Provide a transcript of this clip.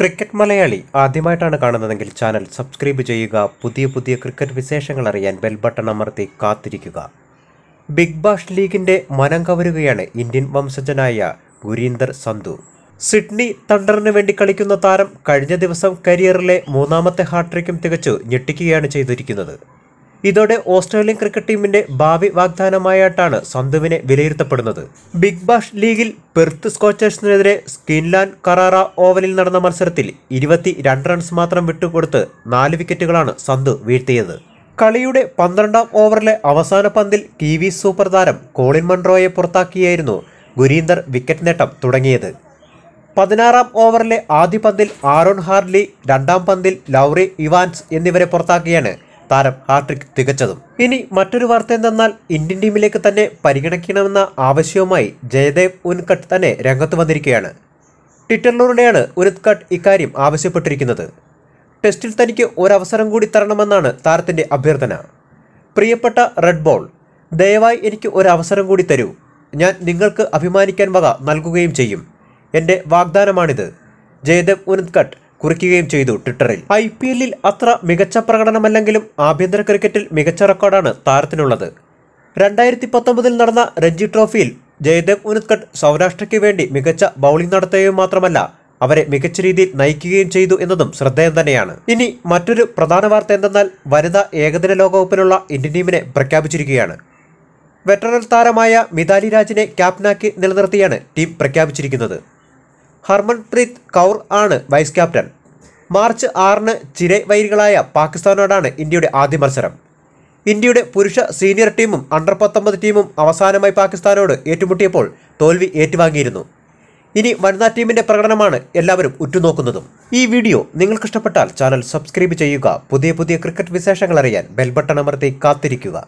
cricket Malayali ആദ്യമായിട്ടാണ് കാണുന്നതെങ്കിൽ channel subscribe ചെയ്യുക പുതിയ പുതിയ ക്രിക്കറ്റ് വിശേഷങ്ങൾ അറിയാൻ ബെൽ ബട്ടൺ അമർത്തി കാത്തിരിക്കുക ബിഗ് ബാഷ് ലീഗിന്റെ മനം കവരുകയാണ് ഇന്ത്യൻ വംശജനായ ഗുരീന്ദർ സന്ധു സിഡ്നി തണ്ടറിന് വേണ്ടി കളിക്കുന്ന താരം കഴിഞ്ഞ ദിവസം കരിയറിലെ മൂന്നാമത്തെ ഹാട്രിക്കും തികച്ചു ഞെട്ടിക്കുകയാണ് ചെയ്തിരിക്കുന്നത് ഇതോടെ ഓസ്ട്രേലിയൻ ക്രിക്കറ്റ് ടീമിന്റെ ഭാവി വാഗ്ദാനമായിട്ടാണ് സന്ധുവിനെ വിലയിരുത്തപ്പെടുന്നത് ബിഗ് ബാഷ് ലീഗിൽ പെർത്ത് സ്കോച്ചേഴ്സിനെതിരെ സ്കിൻലാൻഡ് കറാറ ഓവലിൽ നടന്ന മത്സരത്തിൽ ഇരുപത്തി രണ്ട് റൺസ് മാത്രം വിട്ടുകൊടുത്ത് നാല് വിക്കറ്റുകളാണ് സന്ധു വീഴ്ത്തിയത് കളിയുടെ പന്ത്രണ്ടാം ഓവറിലെ അവസാന പന്തിൽ വി സൂപ്പർ താരം കോളിൻ മൺറോയെ പുറത്താക്കിയായിരുന്നു ഗുരീന്ദർ വിക്കറ്റ് നേട്ടം തുടങ്ങിയത് പതിനാറാം ഓവറിലെ ആദ്യ പന്തിൽ ആരോൺ ഹാർലി രണ്ടാം പന്തിൽ ലൗറി ഇവാൻസ് എന്നിവരെ പുറത്താക്കിയാണ് താരം ഹാട്രിക് തികച്ചതും ഇനി മറ്റൊരു വാർത്ത എന്തെന്നാൽ ഇന്ത്യൻ ടീമിലേക്ക് തന്നെ പരിഗണിക്കണമെന്ന ആവശ്യവുമായി ജയദേവ് ഉൻകട്ട് തന്നെ രംഗത്ത് വന്നിരിക്കുകയാണ് ട്വിറ്ററിലൂടെയാണ് ഉൻകട്ട് ഇക്കാര്യം ആവശ്യപ്പെട്ടിരിക്കുന്നത് ടെസ്റ്റിൽ തനിക്ക് ഒരവസരം കൂടി തരണമെന്നാണ് താരത്തിന്റെ അഭ്യർത്ഥന പ്രിയപ്പെട്ട റെഡ് ബോൾ ദയവായി എനിക്ക് ഒരവസരം കൂടി തരൂ ഞാൻ നിങ്ങൾക്ക് അഭിമാനിക്കാൻ വക നൽകുകയും ചെയ്യും എൻ്റെ വാഗ്ദാനമാണിത് ജയദേവ് ഉൻകട്ട് കുറിക്കുകയും ചെയ്തു ട്വിറ്ററിൽ ഐ പി എല്ലിൽ അത്ര മികച്ച പ്രകടനമല്ലെങ്കിലും ആഭ്യന്തര ക്രിക്കറ്റിൽ മികച്ച റെക്കോർഡാണ് താരത്തിനുള്ളത് രണ്ടായിരത്തി പത്തൊമ്പതിൽ നടന്ന രഞ്ജി ട്രോഫിയിൽ ജയദേവ് ഉനത്കട്ട് സൗരാഷ്ട്രയ്ക്ക് വേണ്ടി മികച്ച ബൗളിംഗ് നടത്തുകയും മാത്രമല്ല അവരെ മികച്ച രീതിയിൽ നയിക്കുകയും ചെയ്തു എന്നതും ശ്രദ്ധേയം തന്നെയാണ് ഇനി മറ്റൊരു പ്രധാന വാർത്ത എന്തെന്നാൽ വനിതാ ഏകദിന ലോകകപ്പിലുള്ള ഇന്ത്യൻ ടീമിനെ പ്രഖ്യാപിച്ചിരിക്കുകയാണ് വെറ്ററൽ താരമായ മിതാലി രാജിനെ ക്യാപ്റ്റനാക്കി നിലനിർത്തിയാണ് ടീം പ്രഖ്യാപിച്ചിരിക്കുന്നത് ഹർമൻപ്രീത് കൗർ ആണ് വൈസ് ക്യാപ്റ്റൻ മാർച്ച് ആറിന് ചിരവൈരികളായ പാകിസ്ഥാനോടാണ് ഇന്ത്യയുടെ ആദ്യ മത്സരം ഇന്ത്യയുടെ പുരുഷ സീനിയർ ടീമും അണ്ടർ പത്തൊമ്പത് ടീമും അവസാനമായി പാകിസ്ഥാനോട് ഏറ്റുമുട്ടിയപ്പോൾ തോൽവി ഏറ്റുവാങ്ങിയിരുന്നു ഇനി വനിതാ ടീമിൻ്റെ പ്രകടനമാണ് എല്ലാവരും ഉറ്റുനോക്കുന്നതും ഈ വീഡിയോ നിങ്ങൾക്കിഷ്ടപ്പെട്ടാൽ ചാനൽ സബ്സ്ക്രൈബ് ചെയ്യുക പുതിയ പുതിയ ക്രിക്കറ്റ് വിശേഷങ്ങൾ അറിയാൻ ബെൽബട്ടൺ അമർത്തി കാത്തിരിക്കുക